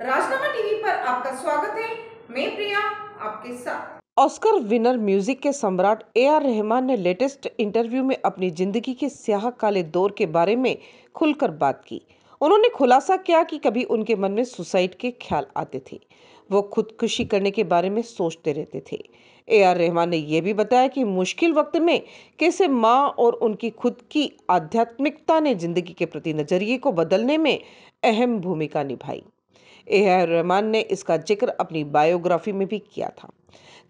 राजनामा TV पर आपका स्वागत है मैं प्रिया आपके साथ ऑस्कर विनर म्यूजिक के सम्राट ए आर रहमान ने लेटेस्ट इंटरव्यू में अपनी जिंदगी के स्याह काले दौर के बारे में खुलकर बात की उन्होंने खुलासा किया कि कभी उनके मन में सुसाइड के ख्याल आते थे वो खुदकुशी करने के बारे में सोचते रहते थे ए आर रहमान ने यह भी बताया कि मुश्किल वक्त में कैसे माँ और उनकी खुद की आध्यात्मिकता ने जिंदगी के प्रति नज़रिए को बदलने में अहम भूमिका निभाई ए आर रहमान ने इसका जिक्र अपनी बायोग्राफी में भी किया था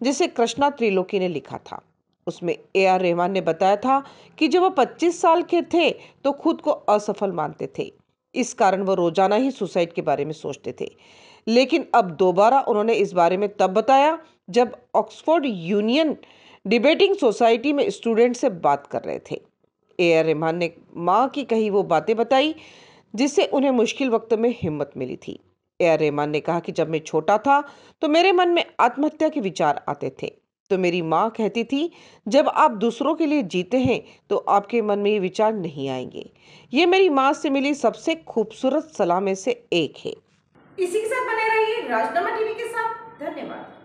जिसे कृष्णा त्रिलोकी ने लिखा था उसमें ए आर रहमान ने बताया था कि जब वह 25 साल के थे तो खुद को असफल मानते थे इस कारण वह रोजाना ही सुसाइड के बारे में सोचते थे लेकिन अब दोबारा उन्होंने इस बारे में तब बताया जब ऑक्सफोर्ड यूनियन डिबेटिंग सोसाइटी में स्टूडेंट से बात कर रहे थे ए आर रहमान ने माँ की कही वो बातें बताई जिससे उन्हें मुश्किल वक्त में हिम्मत मिली थी ए आर रहमान ने कहा कि जब मैं छोटा था तो मेरे मन में आत्महत्या के विचार आते थे तो मेरी माँ कहती थी जब आप दूसरों के लिए जीते हैं तो आपके मन में ये विचार नहीं आएंगे ये मेरी माँ से मिली सबसे खूबसूरत सलाह में से एक है इसी के साथ बने रहिए राजनामा टीवी के साथ धन्यवाद